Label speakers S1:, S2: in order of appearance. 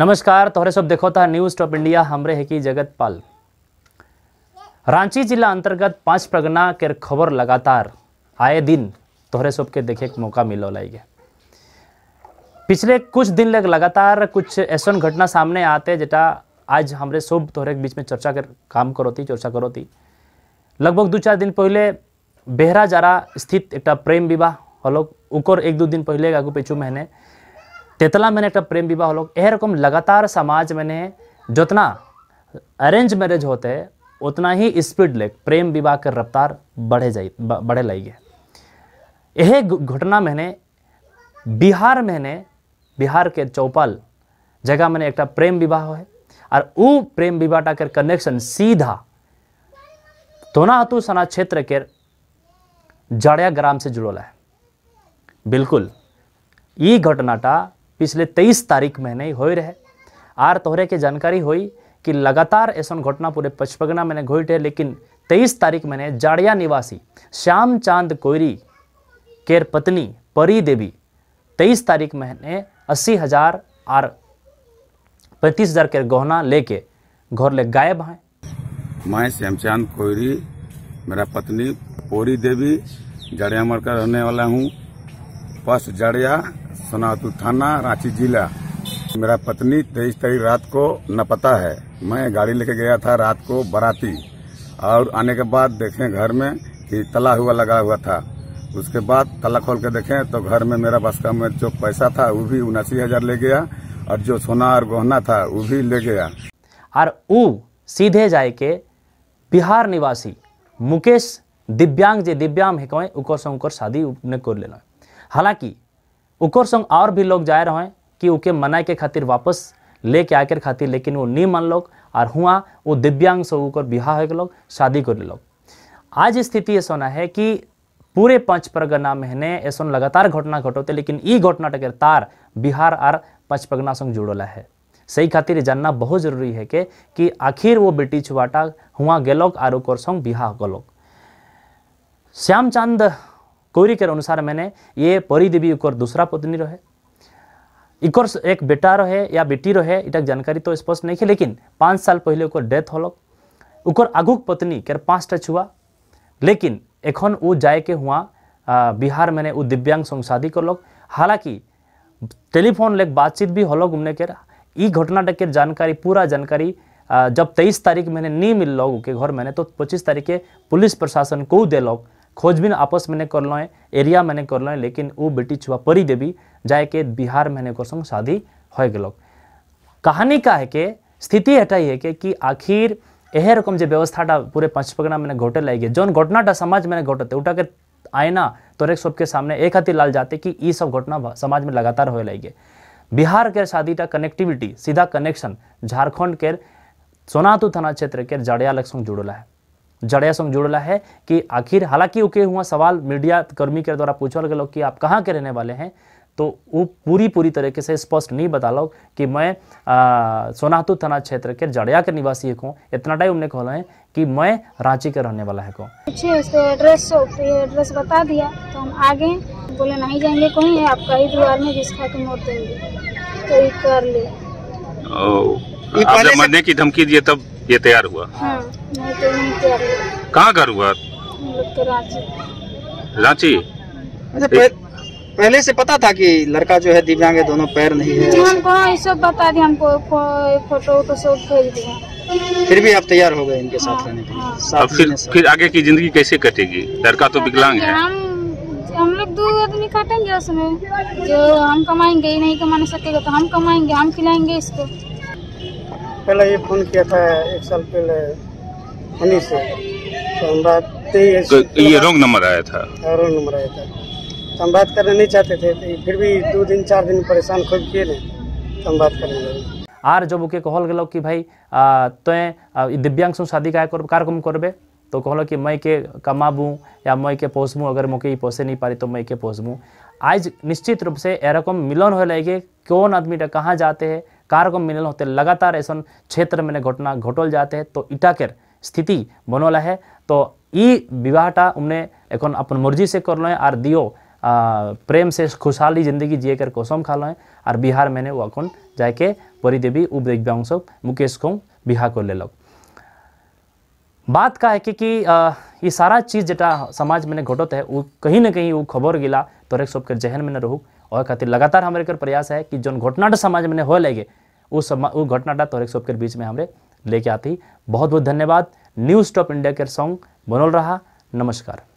S1: नमस्कार तोहरे सब देखो था न्यूज टॉप इंडिया हमरे है कि जगत पाल रांची जिला अंतर्गत पांच प्रगना के खबर लगातार आए दिन तोहरे सब के देखे के मौका मिलो लाइगे पिछले कुछ दिन लग लगातार कुछ ऐसा घटना सामने आते जेटा आज हमरे सब तोहरे के बीच में चर्चा कर काम करोती चर्चा करोती लगभग दो चार दिन पहले बेहरा जारा स्थित एक प्रेम विवाह हलोक उकर एक दो दिन पहले आगू पीछू महीने मैंने एक प्रेम विवाह लोग यह रकम लगातार समाज मैंने जितना अरेंज मैरिज होते उतना ही स्पीड ले प्रेम विवाह के रफ्तार बढ़े जाए बढ़े लगे यह घटना मैंने बिहार मैंने बिहार के चौपाल जगह मैंने एक प्रेम विवाह है और वो प्रेम विवाह टा कर कनेक्शन सीधा तोनाहतु सना क्षेत्र के जाड़िया ग्राम से जुड़ोला है बिल्कुल ये घटनाटा पिछले तेईस तारीख में नहीं हो रहे आर तोहरे के जानकारी हुई कि लगातार ऐसा घटना पूरे पचपगना में घोट है लेकिन तेईस तारीख महीने जाड़िया निवासी श्याम चांद कोयरी के पत्नी परी देवी तेईस तारीख महीने अस्सी हजार आर पैंतीस हजार के गहना लेके घर ले गायब हैं मैं श्याम चांद कोयरी मेरा पत्नी पोरी देवी जाड़िया मर का रहने वाला हूँ फर्स्ट जाडिया सोनातु थाना रांची जिला मेरा पत्नी तेईस तारीख रात को नपता है मैं गाड़ी लेके गया था रात को बराती और आने के बाद देखे घर में कि तला हुआ लगा हुआ था उसके बाद तला खोल के देखे तो घर में मेरा बस का में जो पैसा था वो भी उनासी हजार ले गया और जो सोना और गहना था वो भी ले गया और वो सीधे जाए के बिहार निवासी मुकेश दिव्यांग जे दिव्यांग है उकर से उकर शादी कर लेना हालांकि उकोर संग और भी लोग जाए रहे कि उके मनाए के खातिर वापस ले के आकर खातिर लेकिन वो नहीं लोग और हुआ वो दिव्यांग से उकर बिहा हो गलोग शादी कर लोग आज स्थिति ऐसा है कि पूरे पंच परगना महीने ऐसा लगातार घटना घटोते लेकिन ई घटना टकर तार बिहार और पंच परगना संग जुड़ल है सही खातिर जानना बहुत जरूरी है के कि आखिर वो बेटी छुआटा हुआ आर और संग बिहा गलोक श्यामचंद कौरी के अनुसार मैंने ये परी देवी एक दूसरा पत्नी रहे इकोर एक बेटा रहे या बेटी रहे इटा जानकारी तो स्पष्ट नहीं है लेकिन पाँच साल पहले उकर डेथ होलक ओकर आगुक पत्नी के पाँचटा छुआ लेकिन एखन वो जाए के हुआ बिहार मैंने वो दिव्यांग संग शादी करलक हालांकि टेलीफोन लेक बातचीत भी होलक उमने के ई घटना के जानकारी पूरा जानकारी जब तेईस तारीख मैंने नहीं मिल लग के घर मैंने तो पच्चीस तारीख के पुलिस प्रशासन को दिलक खोजबीन आपस मैंने कर लें एरिया मैंने कर लें लेकिन वो बेटी छुआ परी देवी जाए के बिहार मैंने कर शादी हो गल कहानी का है के स्थिति ही है के कि आखिर एहे रकम जो व्यवस्था पूरे पंचपगना मैंने घटे लगे जौन घटनाटा समाज मैंने घटते उठा के आयना तोरे सबके सामने एक हाथी लाल जाते कि ये सब घटना समाज में लगातार हो लगे बिहार के शादी का कनेक्टिविटी सीधा कनेक्शन झारखंड के सोनातु थाना क्षेत्र के जड़िया संग जुड़ल है जड़े संग जुड़ला है कि आखिर हालांकि ओके हुआ सवाल मीडिया कर्मी के द्वारा पूछल गलो कि आप कहाँ के रहने वाले हैं तो वो पूरी पूरी तरीके से स्पष्ट नहीं बता लो कि मैं सोनाहतु थाना क्षेत्र के जड़िया के निवासी हूँ इतना टाइम हमने कहा है कि मैं रांची के रहने वाला है को उसके एड्रेस एड्रेस बता दिया तो हम आगे बोले नहीं जाएंगे कहीं आपका ही द्वार में जिसका के मोड़ देंगे तो ये कर लिया पहले मरने की धमकी दिए तब ये तैयार हुआ हाँ, तो कहाँ घर हुआ मतलब तो रांची अच्छा, पहले से पता था कि लड़का जो है दिव्यांग है दोनों पैर नहीं है हमको हाँ, सब बता दिया हमको फोटो तो सब भेज दिया फिर भी आप तैयार हो गए इनके साथ हाँ, रहने के लिए हाँ। अब फिर फिर आगे की जिंदगी कैसे कटेगी लड़का तो विकलांग है हम हम लोग दो आदमी काटेंगे उसमें जो हम कमाएंगे नहीं कमा सकेगा तो हम कमाएंगे हम खिलाएंगे इसको पहले ही फोन किया था एक साल पहले हनी से तो हम बात तो ये रॉन्ग तो नंबर आया था रॉन्ग हाँ, नंबर आया था तो हम बात करना नहीं चाहते थे तो फिर भी दो दिन चार दिन परेशान खुद किए ने तो हम बात करने लगे आर जब ओके कहल गल कि भाई तय तो दिव्यांग से शादी का कार्यक्रम करबे तो कहल कि मैं के कमाबू या मैं के पोसबूँ अगर मुके पोसे नहीं पारी तो मैं के पोसबूँ आज निश्चित रूप से एरकम मिलन हो लगे कौन आदमी कहाँ जाते हैं कार्गो मिनल होते लगातार ऐसा क्षेत्र में घटना घटल जाते तो इटाकर स्थिति बनल है तो ई विवाहटा हमने एन अपन मर्जी से कर है और दियो आ, प्रेम से खुशहाली जिंदगी जिए कर कसम खा है और बिहार मैंने वो अकन जाके परी देवी उप दिव्यांश सब मुकेश को बिहा कर लो बात का है कि, कि ये सारा चीज़ जेटा समाज में घटत है वो कहीं ना कहीं वो खबर गिला तोरे सबके जहन में न रहूँ और खातिर लगातार हमारे प्रयास है कि जो घटनाटा समाज में लगे उस वो घटनाटा तोरे सबके बीच में हमारे लेके आती बहुत बहुत धन्यवाद न्यूज़ टॉप इंडिया के सॉन्ग बनल रहा नमस्कार